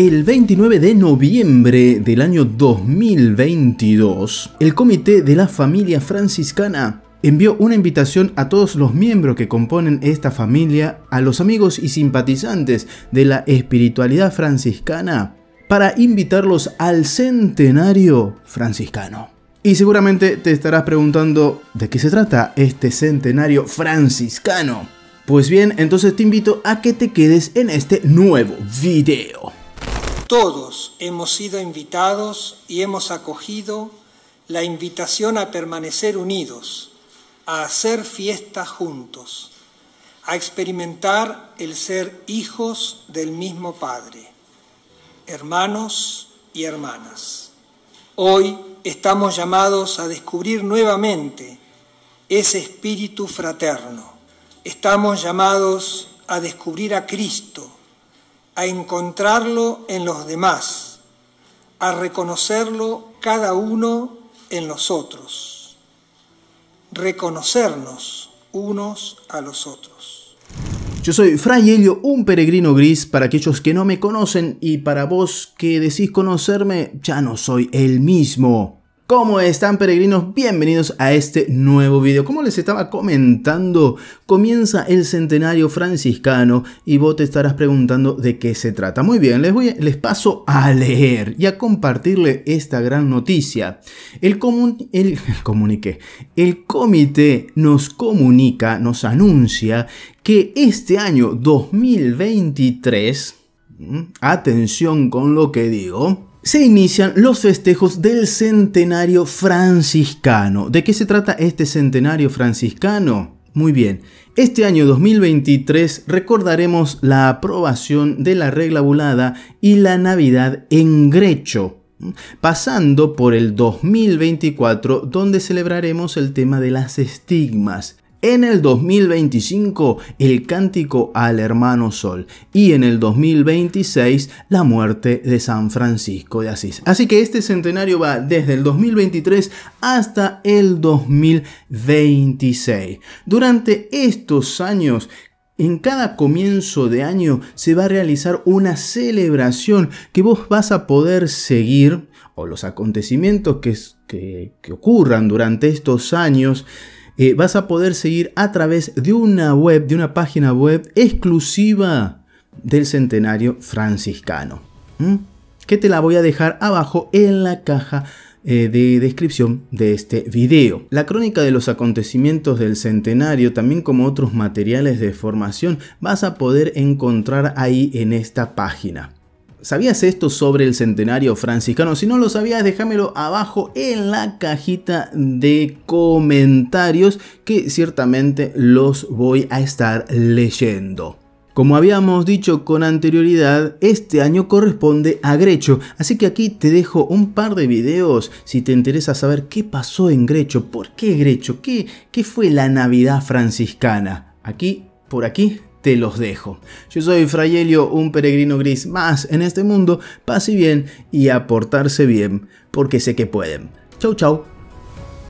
El 29 de noviembre del año 2022, el Comité de la Familia Franciscana envió una invitación a todos los miembros que componen esta familia, a los amigos y simpatizantes de la espiritualidad franciscana, para invitarlos al centenario franciscano. Y seguramente te estarás preguntando, ¿de qué se trata este centenario franciscano? Pues bien, entonces te invito a que te quedes en este nuevo video. Todos hemos sido invitados y hemos acogido la invitación a permanecer unidos, a hacer fiestas juntos, a experimentar el ser hijos del mismo Padre, hermanos y hermanas. Hoy estamos llamados a descubrir nuevamente ese espíritu fraterno. Estamos llamados a descubrir a Cristo a encontrarlo en los demás, a reconocerlo cada uno en los otros, reconocernos unos a los otros. Yo soy Fray Helio, un peregrino gris para aquellos que no me conocen y para vos que decís conocerme, ya no soy el mismo. ¿Cómo están peregrinos? Bienvenidos a este nuevo video. Como les estaba comentando, comienza el centenario franciscano y vos te estarás preguntando de qué se trata. Muy bien, les, paso a leer y a compartirle esta gran noticia. El, el, el comité nos comunica, nos anuncia que este año 2023, atención con lo que digo, se inician los festejos del centenario franciscano. ¿De qué se trata este centenario franciscano? Muy bien, este año 2023 recordaremos la aprobación de la regla volada y la Navidad en Grecho, pasando por el 2024 donde celebraremos el tema de las estigmas. En el 2025, el cántico al hermano Sol. Y en el 2026, la muerte de San Francisco de Asís. Así que este centenario va desde el 2023 hasta el 2026. Durante estos años, en cada comienzo de año se va a realizar una celebración que vos vas a poder seguir, o los acontecimientos que, que, ocurran durante estos años eh, vas a poder seguir a través de una web, de una página web exclusiva del centenario franciscano. ¿Mm? Que te la voy a dejar abajo en la caja eh, de descripción de este video. La crónica de los acontecimientos del centenario, también como otros materiales de formación, vas a poder encontrar ahí en esta página. ¿Sabías esto sobre el centenario franciscano? Si no lo sabías, déjamelo abajo en la cajita de comentarios que ciertamente los voy a estar leyendo. Como habíamos dicho con anterioridad, este año corresponde a Grecho, así que aquí te dejo un par de videos si te interesa saber qué pasó en Grecho, por qué Grecho, qué, qué fue la Navidad franciscana. Aquí, por aquí, te los dejo. Yo soy Frayelio, un peregrino gris más en este mundo. Pase bien y aportarse bien, porque sé que pueden. Chau, chau.